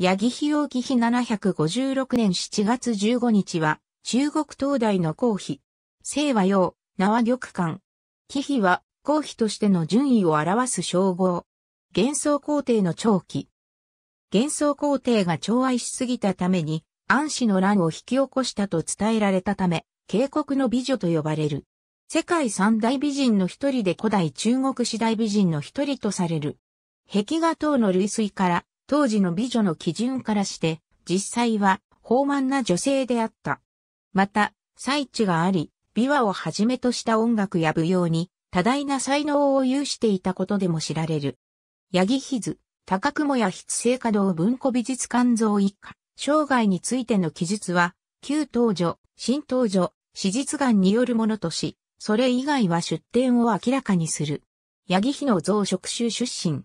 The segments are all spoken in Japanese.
八木費用義碑756年7月15日は、中国東大の公費。清和洋、縄玉館。貴妃は、公妃としての順位を表す称号。幻想皇帝の長期。幻想皇帝が寵愛しすぎたために、安氏の乱を引き起こしたと伝えられたため、渓谷の美女と呼ばれる。世界三大美人の一人で古代中国四大美人の一人とされる。壁画等の類推から、当時の美女の基準からして、実際は、豊満な女性であった。また、最地があり、美和をはじめとした音楽や舞踊に、多大な才能を有していたことでも知られる。八木ヒズ、高雲や筆生華働文庫美術館像一家、生涯についての記述は、旧東女、新東女、史実眼によるものとし、それ以外は出典を明らかにする。八木ヒの像職集出身。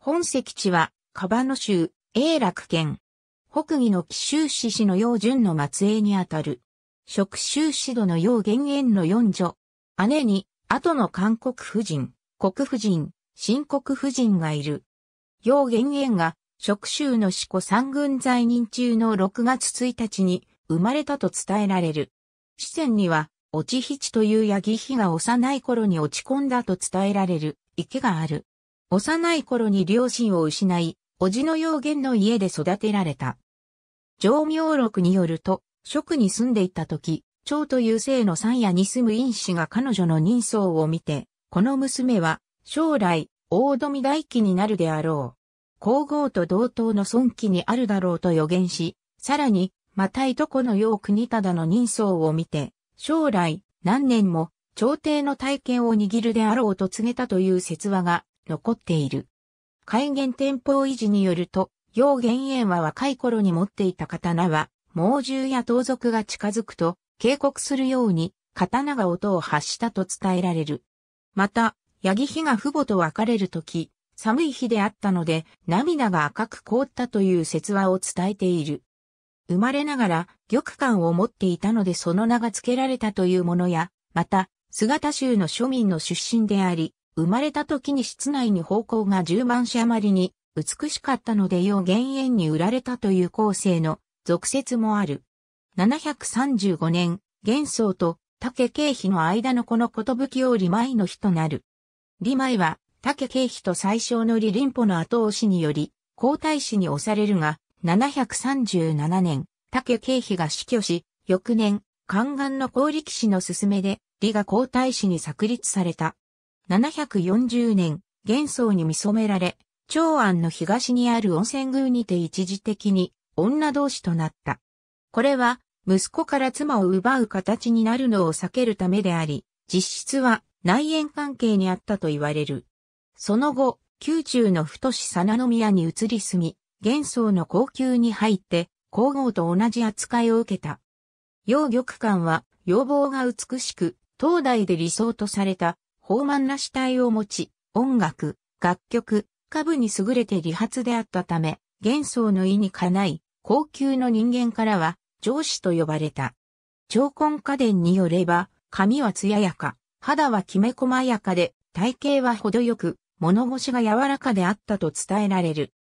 本籍地はカバノ州、永楽県。北義の紀州市市の陽順の末裔にあたる。職州市度の陽元縁の四女。姉に、後の韓国夫人、国夫人、新国夫人がいる。陽元縁が、職州の四湖三軍在任中の6月1日に生まれたと伝えられる。四川には、落ち七という八木比が幼い頃に落ち込んだと伝えられる池がある。幼い頃に両親を失い、叔父の陽源の家で育てられた。上明録によると、職に住んでいた時、長という姓の三夜に住む因子が彼女の人相を見て、この娘は将来大富大器になるであろう。皇后と同等の尊貴にあるだろうと予言し、さらに、またいとこのう国忠の人相を見て、将来何年も朝廷の体験を握るであろうと告げたという説話が残っている。海原天保維持によると、楊玄炎は若い頃に持っていた刀は、猛獣や盗賊が近づくと、警告するように、刀が音を発したと伝えられる。また、八木比が父母と別れるとき、寒い日であったので、涙が赤く凍ったという説話を伝えている。生まれながら、玉冠を持っていたのでその名が付けられたというものや、また、姿州の庶民の出身であり、生まれた時に室内に方向が10万種余りに、美しかったので要減塩に売られたという後世の俗説もある。735年、元宗と竹慶妃の間のこの寿を利前の日となる。利前は竹慶妃と最小の利林保の後押しにより、皇太子に押されるが、737年、竹慶妃が死去し、翌年、宦官の高力士の勧めで、李が皇太子に作立された。740年、元宋に見染められ、長安の東にある温泉宮にて一時的に女同士となった。これは、息子から妻を奪う形になるのを避けるためであり、実質は内縁関係にあったと言われる。その後、宮中の太し佐野宮に移り住み、元宋の高級に入って、皇后と同じ扱いを受けた。楊玉館は、要望が美しく、東大で理想とされた豊満な死体を持ち、音楽、楽曲、下部に優れて理髪であったため、幻想の意にかない高級の人間からは上司と呼ばれた。長根家伝によれば、髪は艶やか、肌はきめ細やかで、体型は程よく、物腰が柔らかであったと伝えられる。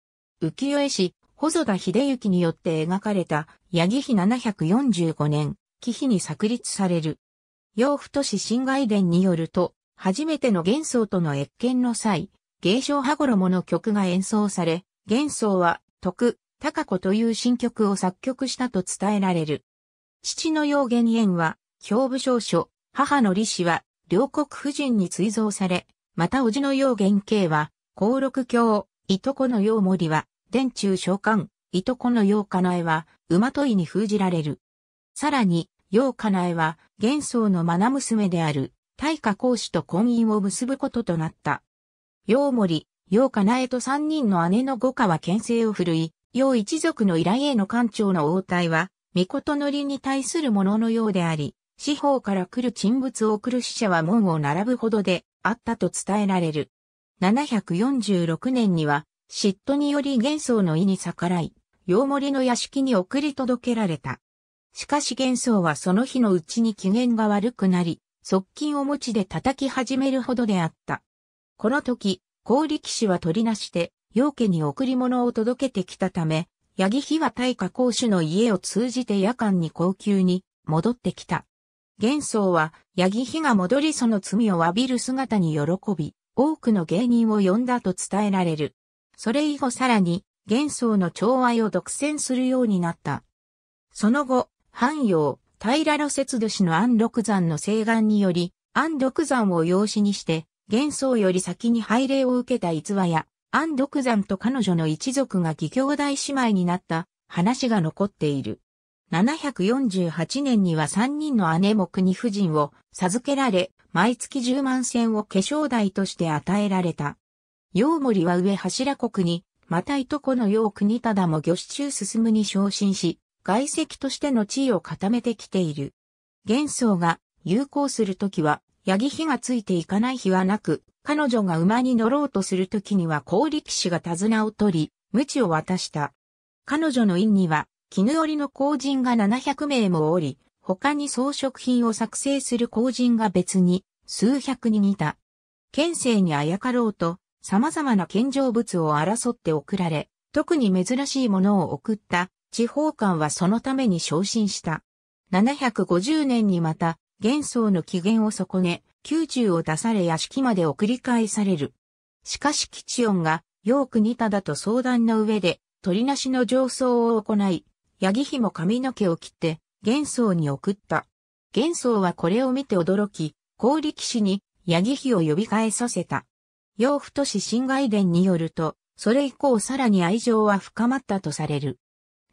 浮世絵師、細田秀幸によって描かれた、八木碑745年、紀碑に作立される。養父都市新外伝によると、初めての幻想との越見の際、芸商羽衣の曲が演奏され、幻想は、徳、高子という新曲を作曲したと伝えられる。父の陽元縁は、兵部少書、母の李氏は、両国夫人に追贈され、また叔父の陽元慶は、高禄教、いとこのう森は、伝中召喚、いとこの陽かなえは、馬問いに封じられる。さらに、陽かなえは、幻想の愛娘である、大化公主と婚姻を結ぶこととなった。陽森、陽かなえと三人の姉の五家は牽制を振るい、陽一族の依頼への官庁の応対は、御事のりに対するもののようであり、四方から来る沈物を送る死者は門を並ぶほどであったと伝えられる。746年には、嫉妬により幻想の意に逆らい、洋森の屋敷に送り届けられた。しかし幻想はその日のうちに機嫌が悪くなり、側近を持ちで叩き始めるほどであった。この時、高力士は取りなして、陽家に贈り物を届けてきたため、八木日は大下公主の家を通じて夜間に高級に戻ってきた。元宗は、八木日が戻りその罪を詫びる姿に喜び、多くの芸人を呼んだと伝えられる。それ以後さらに、元宗の寵愛を独占するようになった。その後、汎陽、平野節度氏の安禄山の請願により、安禄山を養子にして、幻想より先に拝礼を受けた逸話や、安禄山と彼女の一族が義兄弟姉妹になった話が残っている。748年には3人の姉も国夫人を授けられ、毎月10万銭を化粧代として与えられた。陽森は上柱国に、またいとこの陽国忠も御種中進むに昇進し、外籍としての地位を固めてきている。元宗が有効するときは、ヤギ火がついていかない日はなく、彼女が馬に乗ろうとするときには高力士が手綱を取り、鞭を渡した。彼女の院には、絹織の工人が700名もおり、他に装飾品を作成する工人が別に数百人いた。県政にあやかろうと、様々な献上物を争って送られ、特に珍しいものを送った地方官はそのために昇進した。750年にまた、元宗の機嫌を損ね、宮中を出され屋敷まで送り返される。しかし吉音が、よく似ただと相談の上で、取りなしの上奏を行い、八木妃も髪の毛を切って、元宗に送った。元宗はこれを見て驚き、高力士に、八木妃を呼び返させた。養父都市新外伝によると、それ以降さらに愛情は深まったとされる。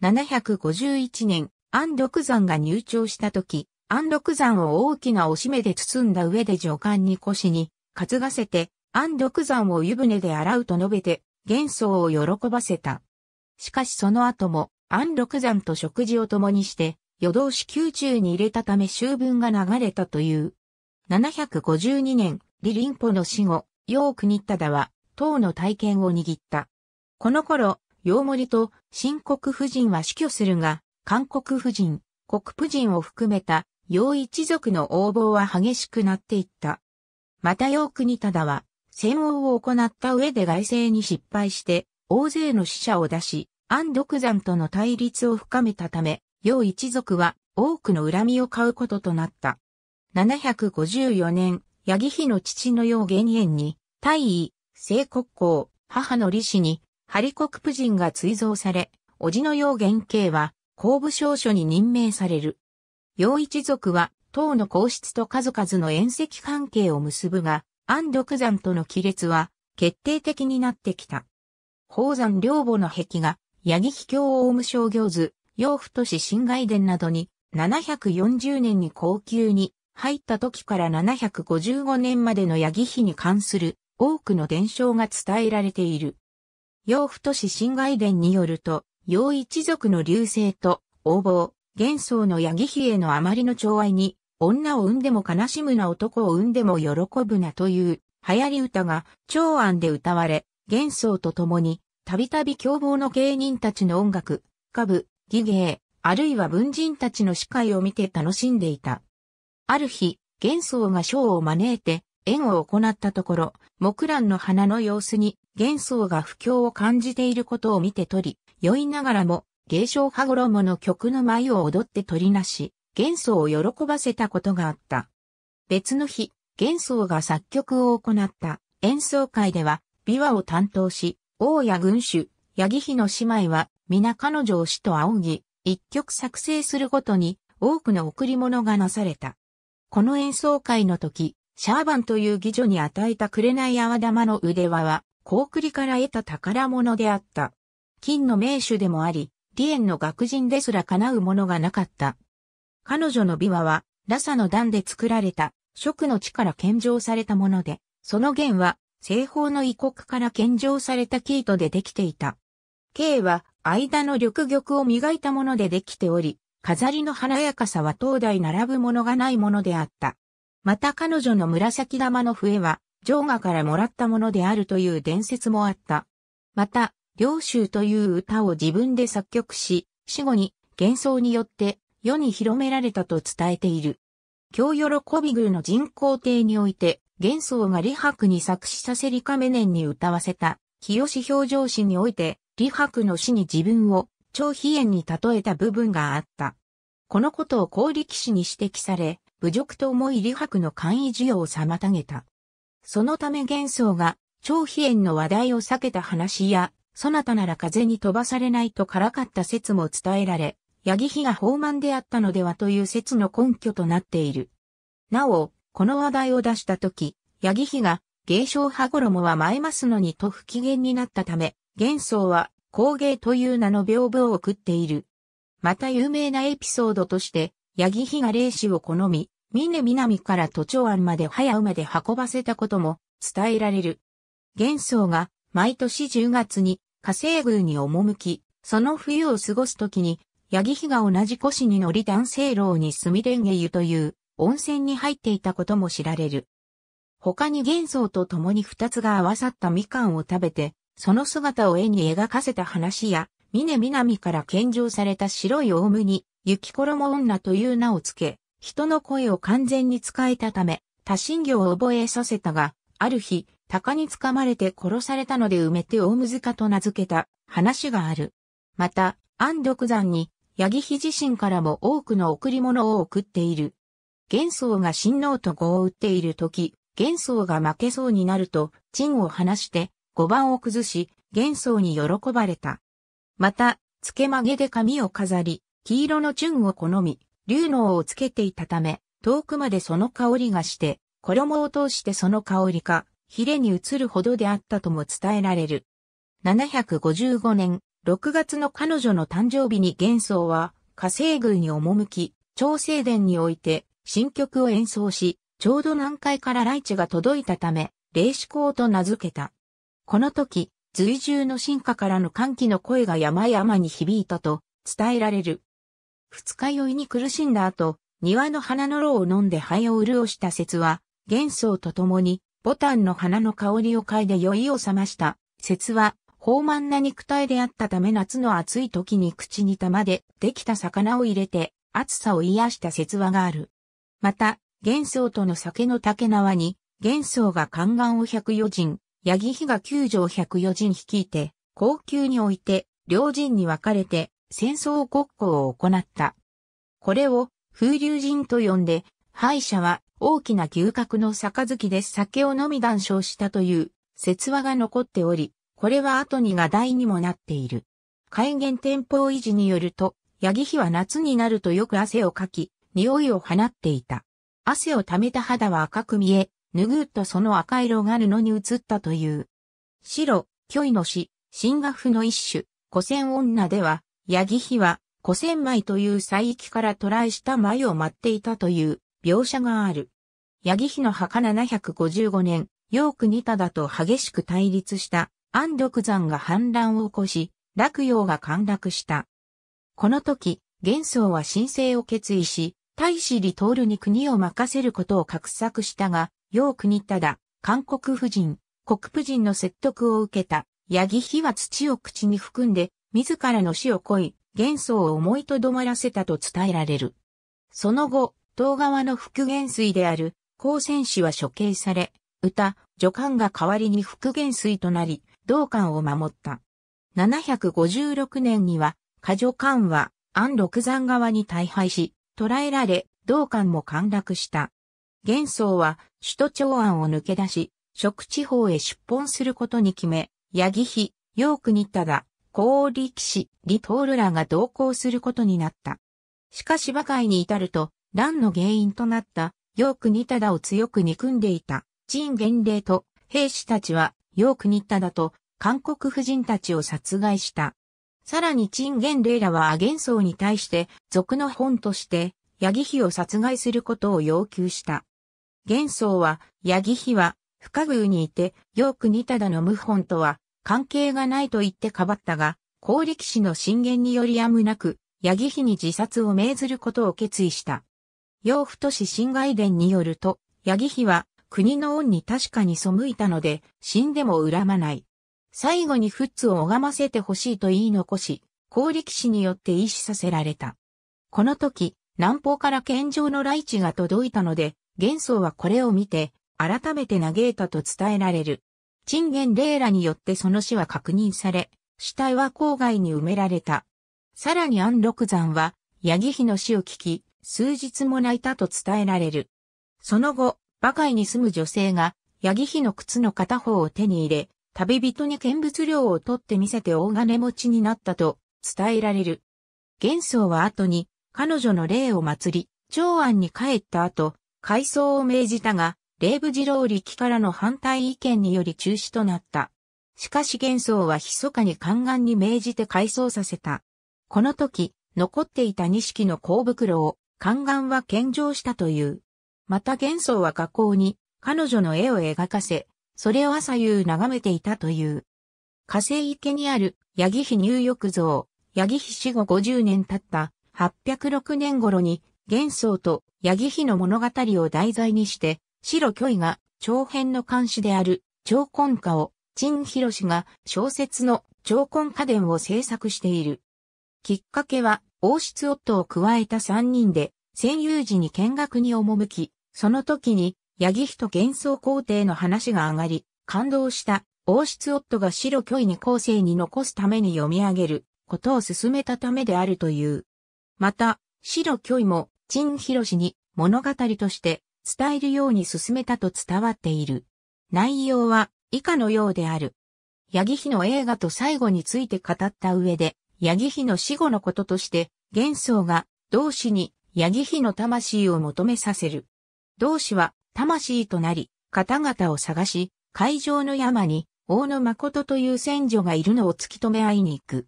7 5 1年、安禄山が入朝した時、安禄山を大きなおしめで包んだ上で女官に腰に担がせて、安禄山を湯船で洗うと述べて、元宗を喜ばせた。しかしその後も、安禄山と食事を共にして、夜通し宮中に入れたため終分が流れたという。752年、李林甫の死後、楊国忠は、唐の大権を握った。この頃、洋森と新国夫人は死去するが、韓国夫人、国夫人を含めた洋一族の横暴は激しくなっていった。また洋国忠は、戦王を行った上で外政に失敗して、大勢の死者を出し、安独山との対立を深めたため、洋一族は多くの恨みを買うこととなった。754年、八ギ妃の父の楊玄炎に、大尉、聖国公、母の李氏に、ハリコクプ人が追贈され、叔父の楊原刑は、公部少書に任命される。楊一族は、党の皇室と数々の縁石関係を結ぶが、安独山との亀裂は、決定的になってきた。宝山両母の壁画、八木秘境大武将行図、図、洋都市新外伝などに、740年に高級に入った時から755年までの八木比に関する多くの伝承が伝えられている。洋府都市新外伝によると、洋一族の流星と、横暴、幻想の八木比エのあまりの寵愛に、女を産んでも悲しむな男を産んでも喜ぶなという流行り歌が長安で歌われ、幻想と共に、たびたび凶暴の芸人たちの音楽、歌舞、儀芸、あるいは文人たちの司会を見て楽しんでいた。ある日、幻想がシを招いて、縁を行ったところ、木蘭の花の様子に幻想が不況を感じていることを見て取り、酔いながらも、芸商羽衣の曲の舞を踊って取りなし、幻想を喜ばせたことがあった。別の日、幻想が作曲を行った演奏会では、琵琶を担当し、王や軍主、八木妃の姉妹は、皆彼女を師と仰ぎ、一曲作成するごとに、多くの贈り物がなされた。この演奏会の時、シャーバンという義女に与えた紅泡玉の腕輪は、高リから得た宝物であった。金の名手でもあり、エ園の学人ですら叶うものがなかった。彼女の琵琶は、ラサの段で作られた、食の地から献上されたもので、その弦は、西方の異国から献上された生糸でできていた。K は、間の緑玉を磨いたものでできており、飾りの華やかさは東大並ぶものがないものであった。また彼女の紫玉の笛は、ジョーガからもらったものであるという伝説もあった。また、領州という歌を自分で作曲し、死後に幻想によって世に広められたと伝えている。京喜び宮の人工帝において、幻想が李白に作詞させり亀メに歌わせた、清志表情詩において、李白の詩に自分を、超飛燕に例えた部分があった。このことを高力士に指摘され、侮辱と思い李白の簡易授与を妨げた。そのため玄宗が、張飛炎の話題を避けた話や、そなたなら風に飛ばされないとからかった説も伝えられ、八木妃が放満であったのではという説の根拠となっている。なお、この話題を出したとき、八木妃が、芸商羽衣は前ますのにと不機嫌になったため、玄想は、工芸という名の屏風を送っている。また有名なエピソードとして、八木比が霊子を好み、峰南から都庁安まで早馬で運ばせたことも伝えられる。玄宗が毎年10月に火星宮に赴き、その冬を過ごすときに、八木ヒが同じ腰に乗り男性楼に住んげ湯という温泉に入っていたことも知られる。他に幻想と共に二つが合わさったみかんを食べて、その姿を絵に描かせた話や、峰南から献上された白いオウムに、雪衣女という名をつけ、人の声を完全に使えたため、多心業を覚えさせたが、ある日、鷹に掴まれて殺されたので埋めて大ムズカと名付けた話がある。また、安禄山に、八木妃自身からも多くの贈り物を送っている。玄宗が親王と碁を打っている時、玄宗が負けそうになると、陳を離して、碁盤を崩し、玄宗に喜ばれた。また、つけまげで髪を飾り、黄色のチュンを好み、龍脳をつけていたため、遠くまでその香りがして、衣を通してその香りか、ヒレに移るほどであったとも伝えられる。755年、6月の彼女の誕生日に幻想は、火星宮に赴き、朝聖殿において、新曲を演奏し、ちょうど南海から来地が届いたため、霊子光と名付けた。この時、随従の進化からの歓喜の声が山々に響いたと伝えられる。二日酔いに苦しんだ後、庭の花のろを飲んで灰を潤した説は、玄宗と共に、ボタンの花の香りを嗅いで酔いを覚ました。説は、豊満な肉体であったため夏の暑い時に口に玉でできた魚を入れて、暑さを癒した説話がある。また、玄宗との酒の竹縄に、玄宗が宦官を百余人、八木比が九条百余人率いて、高級において、両陣に分かれて、戦争国交を行った。これを風流人と呼んで、敗者は大きな牛角の杯で酒を飲み談笑したという説話が残っており、これは後に画題にもなっている。改元天保維持によると、ヤギ妃は夏になるとよく汗をかき、匂いを放っていた。汗を溜めた肌は赤く見え、ぬぐっとその赤色が布に移ったという。白、虚偽の死、新画譜の一種、古戦女では、ヤギヒは古千枚という祭域かららえした米を待っていたという描写がある。ヤギヒの墓755年、ヨークニタだと激しく対立した安禄山が反乱を起こし、洛陽が陥落した。この時、玄宗は申請を決意し、大使李徹に国を任せることを画策したが、ヨークニタだ、韓国夫人、国夫人の説得を受けた、ヤギヒは土を口に含んで、自らの死を恋元幻想を思いとどまらせたと伝えられる。その後、東側の復元帥である、高専氏は処刑され、歌、助官が代わりに復元帥となり、道官を守った。756年には、過助官は、安禄山側に大敗し、捕らえられ、道官も陥落した。元宗は、首都長安を抜け出し、食地方へ出奔することに決め、八木比、陽国忠、高力士、リールらが同行することになった。しかし馬界に至ると、乱の原因となった、ヨーク・ニタダを強く憎んでいた、陳元イと兵士たちは、ヨーク・ニタダと韓国婦人たちを殺害した。さらに陳元イらはアゲンソウに対して、俗の本として、ヤギヒを殺害することを要求した。元宗は、ヤギヒは、不可遇にいて、ヨーク・ニタダの謀反とは、関係がないと言ってかばったが、高力士の進言によりやむなく、八木妃に自殺を命ずることを決意した。養父都市新外伝によると、八木妃は国の恩に確かに背いたので、死んでも恨まない。最後にフッツを拝ませてほしいと言い残し、高力士によって意思させられた。この時、南方から献上の雷地が届いたので、元宗はこれを見て、改めて嘆いたと伝えられる。チンゲンレーラによってその死は確認され、死体は郊外に埋められた。さらに安禄山は、八木妃の死を聞き、数日も泣いたと伝えられる。その後、馬界に住む女性が、八木妃の靴の片方を手に入れ、旅人に見物料を取って見せて大金持ちになったと伝えられる。元宗は後に彼女の霊を祭り、長安に帰った後、改装を命じたが、レーブ二郎力からの反対意見により中止となった。しかし幻想は密かに宦官に命じて改装させた。この時、残っていた錦の香袋を宦官は献上したという。また幻想は加工に彼女の絵を描かせ、それを朝夕眺めていたという。火星池にある、八木比入浴像、八木比死後50年経った806年頃に、幻想と八木比の物語を題材にして、白巨位が長編の監視である長根家を、陳広氏が小説の長根家伝を制作している。きっかけは、王室夫を加えた三人で、戦友時に見学に赴き、その時に、八木人幻想皇帝の話が上がり、感動した王室夫が白巨位に後世に残すために読み上げることを進めたためであるという。また、白巨位も陳広氏に物語として伝えるように進めたと伝わっている。内容は以下のようである。ヤギ日の映画と最後について語った上で、ヤギ日の死後のこととして、幻想が同志にヤギ日の魂を求めさせる。同志は魂となり、方々を探し、会場の山に大野誠という戦女がいるのを突き止め合いに行く。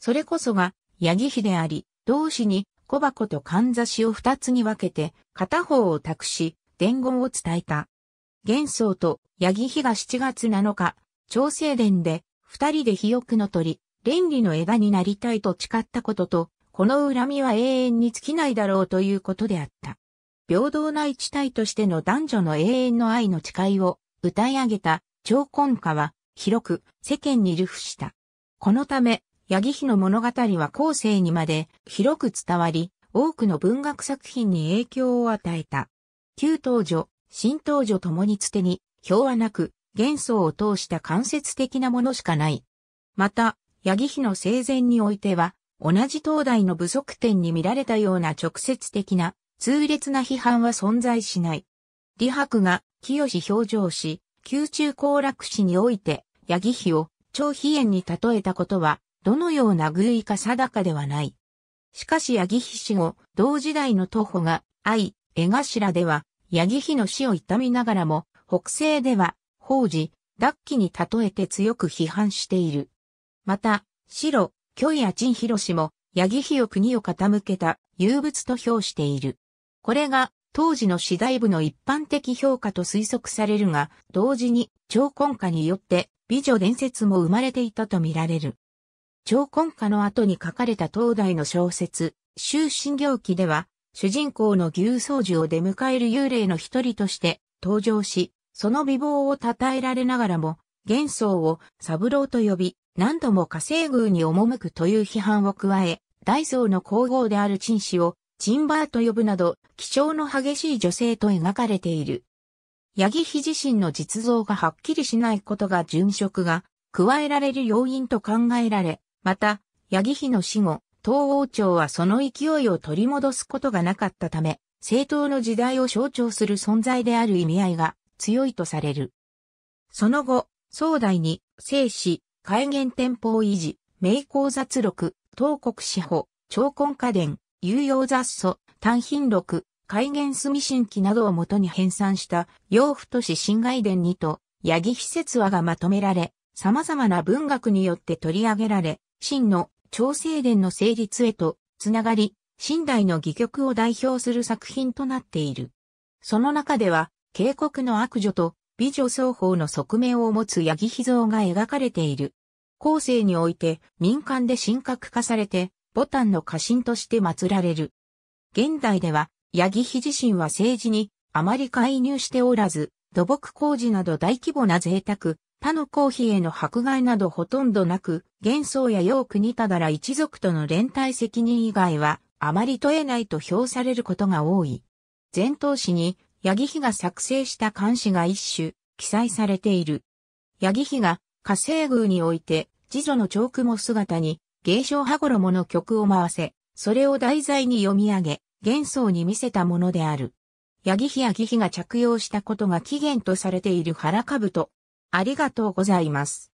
それこそがヤギ日であり、同志に小箱とかんざしを二つに分けて、片方を託し、伝言を伝えた。元宗と八木比が7月7日、朝整殿で、二人で肥沃の鳥、連理の枝になりたいと誓ったことと、この恨みは永遠に尽きないだろうということであった。平等な一体としての男女の永遠の愛の誓いを歌い上げた、超婚歌は、広く世間に流布した。このため、ヤギ妃の物語は後世にまで広く伝わり、多くの文学作品に影響を与えた。旧東女、新東女ともにつてに、表はなく、元素を通した間接的なものしかない。また、ヤギ妃の生前においては、同じ東大の部族点に見られたような直接的な、痛烈な批判は存在しない。李白が、清表情し、宮中行楽史において、ヤギ妃を、張飛燕に例えたことは、どのような偶意か定かではない。しかし八木氏死後、同時代の徒歩が、愛、江頭では、八木比の死を痛みながらも、北西では、法事、脱期に例えて強く批判している。また、白、巨や陳広氏も、八木比を国を傾けた有物と評している。これが、当時の次大部の一般的評価と推測されるが、同時に、超根下によって、美女伝説も生まれていたとみられる。超根下の後に書かれた東大の小説、終身行記では、主人公の牛僧樹を出迎える幽霊の一人として登場し、その美貌を称えられながらも、幻想を三郎と呼び、何度も火星宮に赴くという批判を加え、大僧の皇后である陳氏を、チンバーと呼ぶなど、気性の激しい女性と描かれている。八木ヒ自身の実像がはっきりしないことが殉職が加えられる要因と考えられ、また、八木妃の死後、東王朝はその勢いを取り戻すことがなかったため、政党の時代を象徴する存在である意味合いが強いとされる。その後、宋代に、生死、改元天保維持、名工雑録、東国司法、長根家伝、有用雑素、単品録、改元住新記などをもとに編纂した、洋府都市新外伝にと、八木妃説話がまとめられ、様々な文学によって取り上げられ、秦の朝聖殿の成立へとつながり、新代の戯曲を代表する作品となっている。その中では、渓谷の悪女と美女双方の側面を持つ八木秘蔵が描かれている。後世において民間で神格化されて、ボタンの家臣として祀られる。現代では、八木秘自身は政治にあまり介入しておらず、土木工事など大規模な贅沢、他の公ーへの迫害などほとんどなく、幻想や洋国忠ら一族との連帯責任以外は、あまり問えないと評されることが多い。前頭詩に、八木ヒが作成した漢視が一種、記載されている。八木ヒが、火星宮において、次女の長雲姿に、芸商羽衣の曲を回せ、それを題材に読み上げ、幻想に見せたものである。八木ヒ、八木ヒが着用したことが起源とされている腹兜、ありがとうございます。